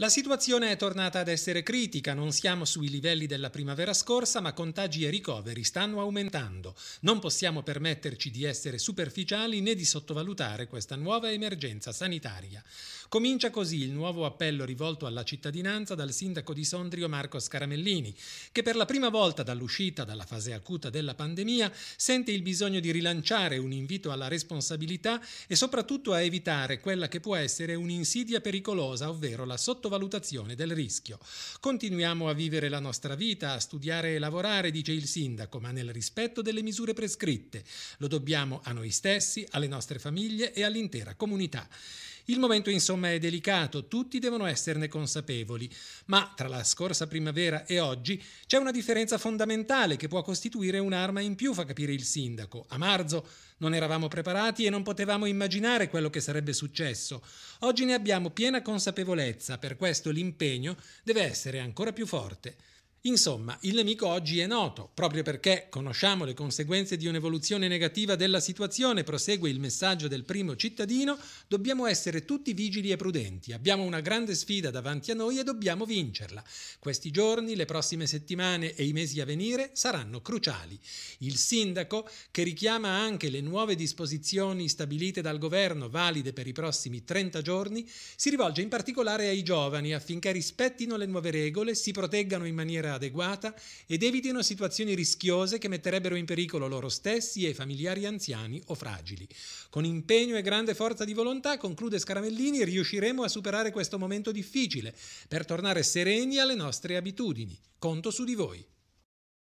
La situazione è tornata ad essere critica, non siamo sui livelli della primavera scorsa, ma contagi e ricoveri stanno aumentando. Non possiamo permetterci di essere superficiali né di sottovalutare questa nuova emergenza sanitaria. Comincia così il nuovo appello rivolto alla cittadinanza dal sindaco di Sondrio Marco Scaramellini, che per la prima volta dall'uscita dalla fase acuta della pandemia sente il bisogno di rilanciare un invito alla responsabilità e soprattutto a evitare quella che può essere un'insidia pericolosa, ovvero la sottovalutazione sottovalutazione del rischio. Continuiamo a vivere la nostra vita, a studiare e lavorare, dice il sindaco, ma nel rispetto delle misure prescritte. Lo dobbiamo a noi stessi, alle nostre famiglie e all'intera comunità. Il momento insomma è delicato, tutti devono esserne consapevoli, ma tra la scorsa primavera e oggi c'è una differenza fondamentale che può costituire un'arma in più, fa capire il sindaco. A marzo non eravamo preparati e non potevamo immaginare quello che sarebbe successo. Oggi ne abbiamo piena consapevolezza, per questo l'impegno deve essere ancora più forte. Insomma, il nemico oggi è noto, proprio perché conosciamo le conseguenze di un'evoluzione negativa della situazione, prosegue il messaggio del primo cittadino, dobbiamo essere tutti vigili e prudenti, abbiamo una grande sfida davanti a noi e dobbiamo vincerla. Questi giorni, le prossime settimane e i mesi a venire saranno cruciali. Il sindaco, che richiama anche le nuove disposizioni stabilite dal governo valide per i prossimi 30 giorni, si rivolge in particolare ai giovani affinché rispettino le nuove regole, si proteggano in maniera adeguata ed evitino situazioni rischiose che metterebbero in pericolo loro stessi e i familiari anziani o fragili. Con impegno e grande forza di volontà, conclude Scaramellini, riusciremo a superare questo momento difficile per tornare sereni alle nostre abitudini. Conto su di voi.